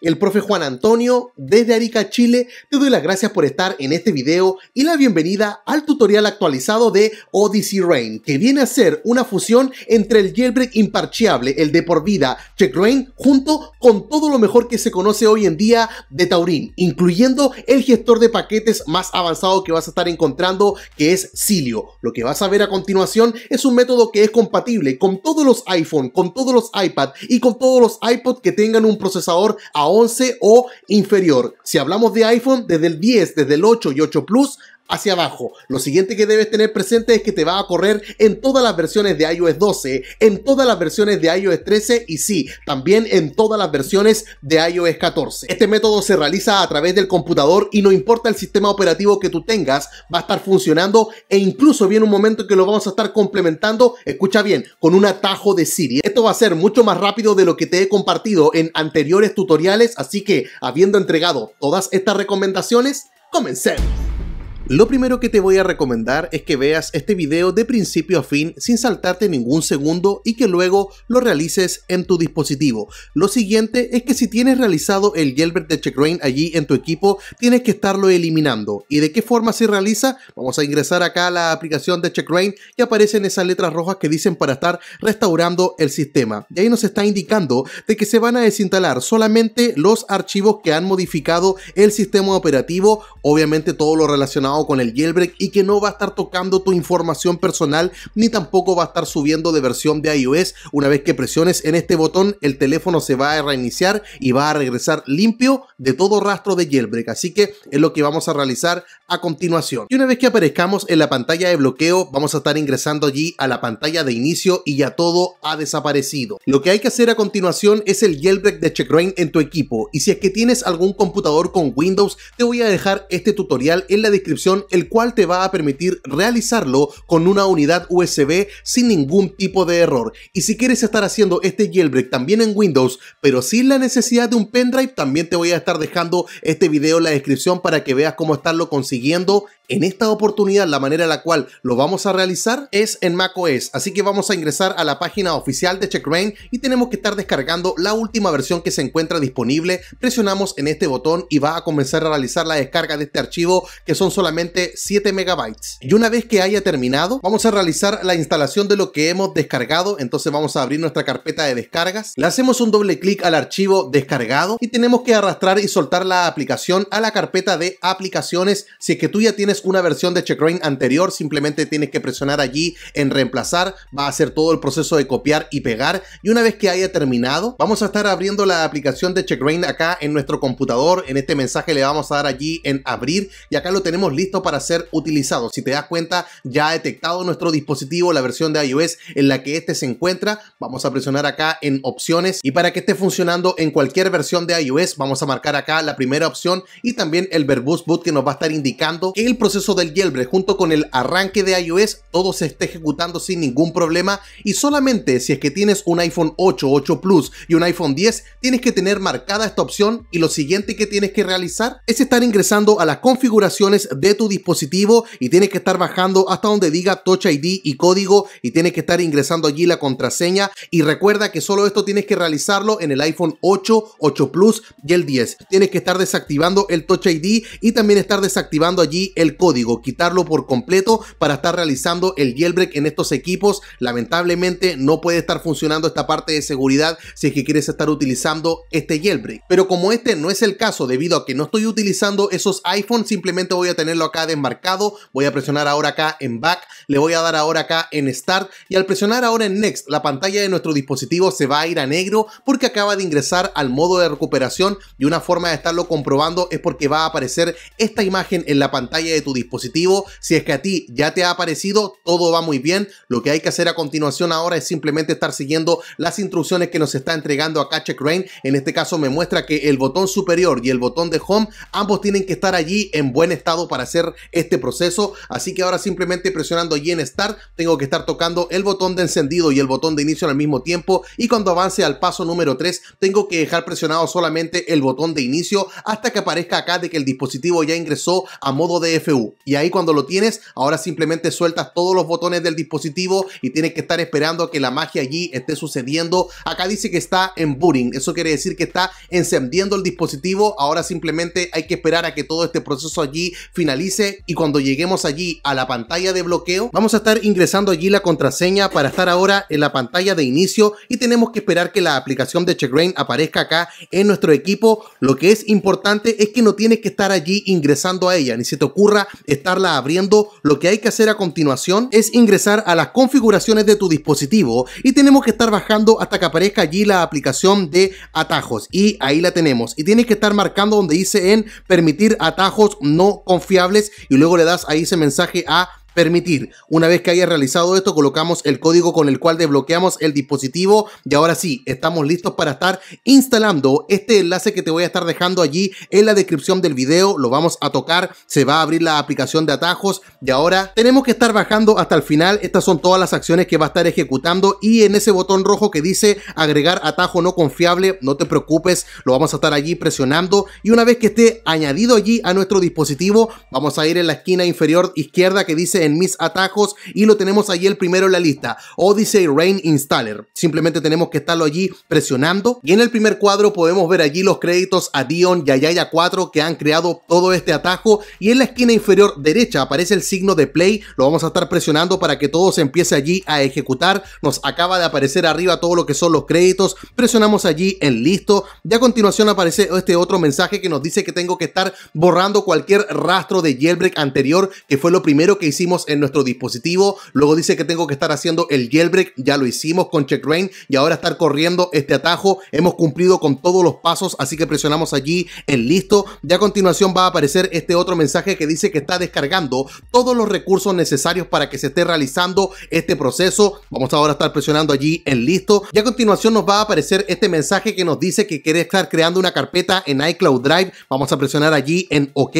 el profe Juan Antonio desde Arica, Chile. Te doy las gracias por estar en este video y la bienvenida al tutorial actualizado de Odyssey Rain, que viene a ser una fusión entre el jailbreak imparcheable, el de por vida Check Rain, junto con todo lo mejor que se conoce hoy en día de Taurin, incluyendo el gestor de paquetes más avanzado que vas a estar encontrando, que es Silio. Lo que vas a ver a continuación es un método que es compatible con todos los iPhone, con todos los iPad y con todos los iPod que tengan un procesador a 11 o inferior. Si hablamos de iPhone, desde el 10, desde el 8 y 8 Plus hacia abajo. Lo siguiente que debes tener presente es que te va a correr en todas las versiones de iOS 12, en todas las versiones de iOS 13 y sí, también en todas las versiones de iOS 14. Este método se realiza a través del computador y no importa el sistema operativo que tú tengas, va a estar funcionando e incluso viene un momento que lo vamos a estar complementando, escucha bien, con un atajo de Siri. Esto va a ser mucho más rápido de lo que te he compartido en anteriores tutoriales, así que habiendo entregado todas estas recomendaciones, comencemos. Lo primero que te voy a recomendar es que veas este video de principio a fin sin saltarte ningún segundo y que luego lo realices en tu dispositivo. Lo siguiente es que si tienes realizado el Yelbert de Checkrain allí en tu equipo, tienes que estarlo eliminando. ¿Y de qué forma se realiza? Vamos a ingresar acá a la aplicación de Checkrain y aparecen esas letras rojas que dicen para estar restaurando el sistema. Y ahí nos está indicando de que se van a desinstalar solamente los archivos que han modificado el sistema operativo, obviamente todo lo relacionado con el jailbreak y que no va a estar tocando tu información personal ni tampoco va a estar subiendo de versión de iOS. Una vez que presiones en este botón, el teléfono se va a reiniciar y va a regresar limpio de todo rastro de jailbreak. Así que es lo que vamos a realizar a continuación. Y una vez que aparezcamos en la pantalla de bloqueo, vamos a estar ingresando allí a la pantalla de inicio y ya todo ha desaparecido. Lo que hay que hacer a continuación es el jailbreak de Checkrain en tu equipo. Y si es que tienes algún computador con Windows, te voy a dejar este tutorial en la descripción el cual te va a permitir realizarlo con una unidad USB sin ningún tipo de error. Y si quieres estar haciendo este jailbreak también en Windows, pero sin la necesidad de un pendrive, también te voy a estar dejando este video en la descripción para que veas cómo estarlo consiguiendo en esta oportunidad la manera en la cual lo vamos a realizar es en macOS, así que vamos a ingresar a la página oficial de Checkrain y tenemos que estar descargando la última versión que se encuentra disponible. Presionamos en este botón y va a comenzar a realizar la descarga de este archivo que son solamente 7 megabytes. Y una vez que haya terminado, vamos a realizar la instalación de lo que hemos descargado, entonces vamos a abrir nuestra carpeta de descargas, le hacemos un doble clic al archivo descargado y tenemos que arrastrar y soltar la aplicación a la carpeta de aplicaciones si es que tú ya tienes una versión de Checkrain anterior, simplemente tienes que presionar allí en reemplazar, va a hacer todo el proceso de copiar y pegar y una vez que haya terminado, vamos a estar abriendo la aplicación de Checkrain acá en nuestro computador, en este mensaje le vamos a dar allí en abrir y acá lo tenemos listo para ser utilizado. Si te das cuenta, ya ha detectado nuestro dispositivo la versión de iOS en la que este se encuentra, vamos a presionar acá en opciones y para que esté funcionando en cualquier versión de iOS, vamos a marcar acá la primera opción y también el verbose boot que nos va a estar indicando que el proceso proceso del jailbreak junto con el arranque de iOS, todo se está ejecutando sin ningún problema y solamente si es que tienes un iPhone 8, 8 Plus y un iPhone 10, tienes que tener marcada esta opción y lo siguiente que tienes que realizar es estar ingresando a las configuraciones de tu dispositivo y tienes que estar bajando hasta donde diga Touch ID y código y tienes que estar ingresando allí la contraseña y recuerda que solo esto tienes que realizarlo en el iPhone 8, 8 Plus y el 10. Tienes que estar desactivando el Touch ID y también estar desactivando allí el código, quitarlo por completo para estar realizando el jailbreak en estos equipos. Lamentablemente no puede estar funcionando esta parte de seguridad si es que quieres estar utilizando este jailbreak. Pero como este no es el caso debido a que no estoy utilizando esos iPhone, simplemente voy a tenerlo acá desmarcado. Voy a presionar ahora acá en back, le voy a dar ahora acá en start y al presionar ahora en next, la pantalla de nuestro dispositivo se va a ir a negro porque acaba de ingresar al modo de recuperación y una forma de estarlo comprobando es porque va a aparecer esta imagen en la pantalla de dispositivo. Si es que a ti ya te ha aparecido, todo va muy bien. Lo que hay que hacer a continuación ahora es simplemente estar siguiendo las instrucciones que nos está entregando acá Rain. En este caso me muestra que el botón superior y el botón de Home, ambos tienen que estar allí en buen estado para hacer este proceso. Así que ahora simplemente presionando y en Start, tengo que estar tocando el botón de encendido y el botón de inicio al mismo tiempo. Y cuando avance al paso número 3, tengo que dejar presionado solamente el botón de inicio hasta que aparezca acá de que el dispositivo ya ingresó a modo de f y ahí cuando lo tienes, ahora simplemente sueltas todos los botones del dispositivo y tienes que estar esperando a que la magia allí esté sucediendo. Acá dice que está en booting. Eso quiere decir que está encendiendo el dispositivo. Ahora simplemente hay que esperar a que todo este proceso allí finalice. Y cuando lleguemos allí a la pantalla de bloqueo, vamos a estar ingresando allí la contraseña para estar ahora en la pantalla de inicio. Y tenemos que esperar que la aplicación de Checkrain aparezca acá en nuestro equipo. Lo que es importante es que no tienes que estar allí ingresando a ella. Ni se te ocurra estarla abriendo, lo que hay que hacer a continuación es ingresar a las configuraciones de tu dispositivo y tenemos que estar bajando hasta que aparezca allí la aplicación de atajos y ahí la tenemos y tienes que estar marcando donde dice en permitir atajos no confiables y luego le das ahí ese mensaje a permitir. Una vez que haya realizado esto, colocamos el código con el cual desbloqueamos el dispositivo y ahora sí, estamos listos para estar instalando este enlace que te voy a estar dejando allí en la descripción del video. Lo vamos a tocar, se va a abrir la aplicación de atajos y ahora tenemos que estar bajando hasta el final. Estas son todas las acciones que va a estar ejecutando y en ese botón rojo que dice agregar atajo no confiable, no te preocupes, lo vamos a estar allí presionando y una vez que esté añadido allí a nuestro dispositivo, vamos a ir en la esquina inferior izquierda que dice mis atajos y lo tenemos allí el primero en la lista, Odyssey Rain Installer. Simplemente tenemos que estarlo allí presionando y en el primer cuadro podemos ver allí los créditos a Dion y a 4 que han creado todo este atajo y en la esquina inferior derecha aparece el signo de play, lo vamos a estar presionando para que todo se empiece allí a ejecutar. Nos acaba de aparecer arriba todo lo que son los créditos, presionamos allí en listo y a continuación aparece este otro mensaje que nos dice que tengo que estar borrando cualquier rastro de jailbreak anterior que fue lo primero que hicimos en nuestro dispositivo. Luego dice que tengo que estar haciendo el jailbreak, ya lo hicimos con check rain y ahora estar corriendo este atajo. Hemos cumplido con todos los pasos, así que presionamos allí en listo. Ya a continuación va a aparecer este otro mensaje que dice que está descargando todos los recursos necesarios para que se esté realizando este proceso. Vamos ahora a estar presionando allí en listo. Y a continuación nos va a aparecer este mensaje que nos dice que quiere estar creando una carpeta en iCloud Drive. Vamos a presionar allí en OK.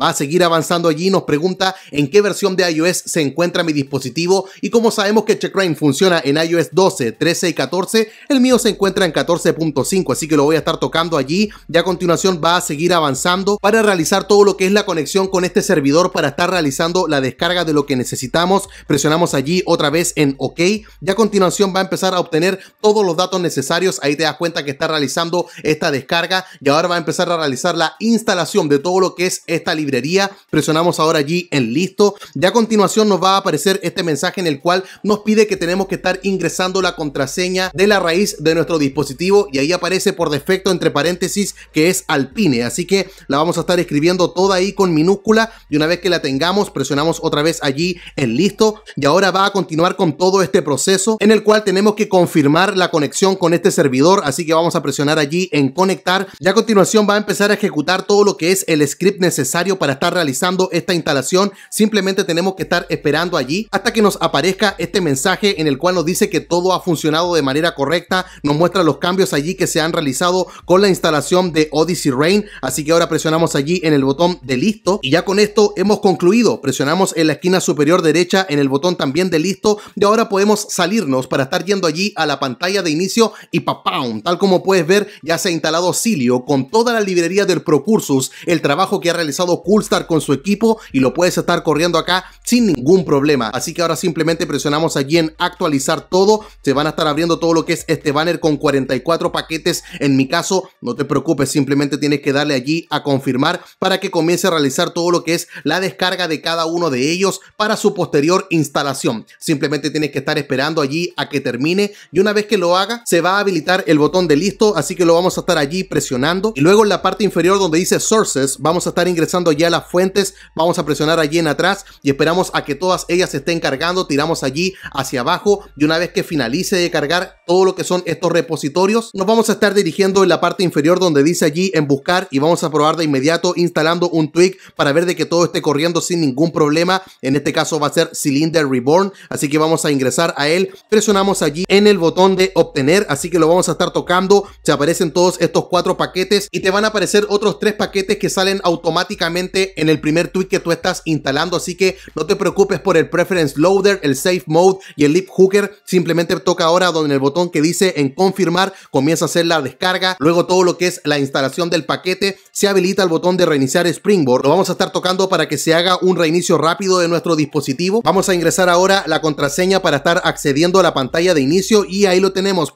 Va a seguir avanzando allí. Nos pregunta en qué versión de iOS se encuentra mi dispositivo y como sabemos que Checkrain funciona en iOS 12, 13 y 14, el mío se encuentra en 14.5, así que lo voy a estar tocando allí Ya a continuación va a seguir avanzando para realizar todo lo que es la conexión con este servidor para estar realizando la descarga de lo que necesitamos, presionamos allí otra vez en OK Ya a continuación va a empezar a obtener todos los datos necesarios, ahí te das cuenta que está realizando esta descarga y ahora va a empezar a realizar la instalación de todo lo que es esta librería, presionamos ahora allí en listo, ya con continuación nos va a aparecer este mensaje en el cual nos pide que tenemos que estar ingresando la contraseña de la raíz de nuestro dispositivo y ahí aparece por defecto entre paréntesis que es Alpine, así que la vamos a estar escribiendo toda ahí con minúscula y una vez que la tengamos presionamos otra vez allí en listo y ahora va a continuar con todo este proceso en el cual tenemos que confirmar la conexión con este servidor, así que vamos a presionar allí en conectar y a continuación va a empezar a ejecutar todo lo que es el script necesario para estar realizando esta instalación, simplemente tenemos que estar esperando allí hasta que nos aparezca este mensaje en el cual nos dice que todo ha funcionado de manera correcta, nos muestra los cambios allí que se han realizado con la instalación de Odyssey Rain, así que ahora presionamos allí en el botón de listo y ya con esto hemos concluido, presionamos en la esquina superior derecha en el botón también de listo y ahora podemos salirnos para estar yendo allí a la pantalla de inicio y papá, tal como puedes ver ya se ha instalado Silio con toda la librería del Procursus, el trabajo que ha realizado Coolstar con su equipo y lo puedes estar corriendo acá sin ningún problema. Así que ahora simplemente presionamos allí en actualizar todo. Se van a estar abriendo todo lo que es este banner con 44 paquetes. En mi caso, no te preocupes, simplemente tienes que darle allí a confirmar para que comience a realizar todo lo que es la descarga de cada uno de ellos para su posterior instalación. Simplemente tienes que estar esperando allí a que termine y una vez que lo haga, se va a habilitar el botón de listo, así que lo vamos a estar allí presionando. Y luego en la parte inferior donde dice sources, vamos a estar ingresando ya las fuentes, vamos a presionar allí en atrás y esperar a que todas ellas estén cargando, tiramos allí hacia abajo y una vez que finalice de cargar todo lo que son estos repositorios. Nos vamos a estar dirigiendo en la parte inferior donde dice allí en buscar y vamos a probar de inmediato instalando un tweak para ver de que todo esté corriendo sin ningún problema. En este caso va a ser Cylinder Reborn, así que vamos a ingresar a él. Presionamos allí en el botón de obtener, así que lo vamos a estar tocando. Se aparecen todos estos cuatro paquetes y te van a aparecer otros tres paquetes que salen automáticamente en el primer tweak que tú estás instalando, así que no te preocupes por el Preference Loader, el Safe Mode y el Lip Hooker. Simplemente toca ahora donde el botón que dice en confirmar, comienza a hacer la descarga, luego todo lo que es la instalación del paquete, se habilita el botón de reiniciar Springboard, lo vamos a estar tocando para que se haga un reinicio rápido de nuestro dispositivo, vamos a ingresar ahora la contraseña para estar accediendo a la pantalla de inicio y ahí lo tenemos,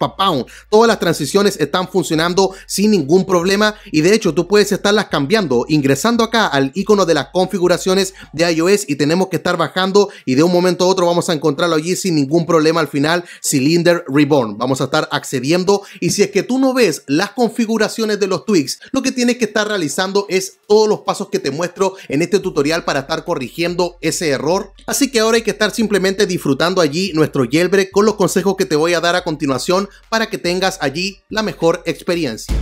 todas las transiciones están funcionando sin ningún problema y de hecho tú puedes estarlas cambiando, ingresando acá al icono de las configuraciones de iOS y tenemos que estar bajando y de un momento a otro vamos a encontrarlo allí sin ningún problema al final, Cylinder Reborn. Vamos a estar accediendo y si es que tú no ves las configuraciones de los tweaks, lo que tienes que estar realizando es todos los pasos que te muestro en este tutorial para estar corrigiendo ese error. Así que ahora hay que estar simplemente disfrutando allí nuestro jailbreak con los consejos que te voy a dar a continuación para que tengas allí la mejor experiencia.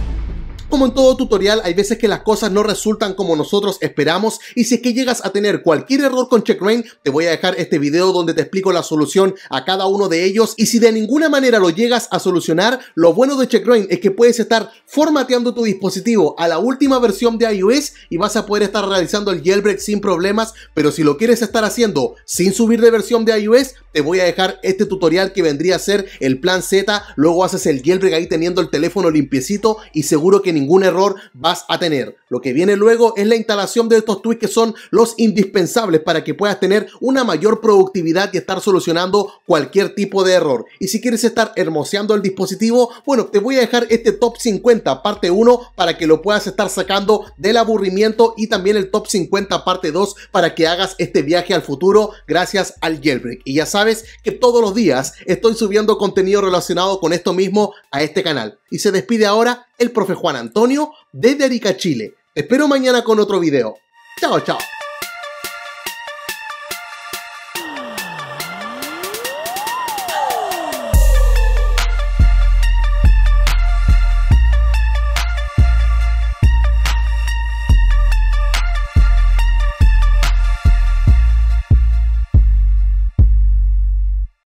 Como en todo tutorial, hay veces que las cosas no resultan como nosotros esperamos y si es que llegas a tener cualquier error con CheckRain te voy a dejar este video donde te explico la solución a cada uno de ellos y si de ninguna manera lo llegas a solucionar, lo bueno de CheckRain es que puedes estar formateando tu dispositivo a la última versión de iOS y vas a poder estar realizando el jailbreak sin problemas, pero si lo quieres estar haciendo sin subir de versión de iOS, te voy a dejar este tutorial que vendría a ser el plan Z, luego haces el jailbreak ahí teniendo el teléfono limpiecito y seguro que ningún error vas a tener. Lo que viene luego es la instalación de estos tweaks que son los indispensables para que puedas tener una mayor productividad y estar solucionando cualquier tipo de error. Y si quieres estar hermoseando el dispositivo, bueno, te voy a dejar este top 50 parte 1 para que lo puedas estar sacando del aburrimiento y también el top 50 parte 2 para que hagas este viaje al futuro gracias al jailbreak. Y ya sabes que todos los días estoy subiendo contenido relacionado con esto mismo a este canal y se despide ahora el profe Juan Antonio desde Arica, Chile. espero mañana con otro video. Chao, chao.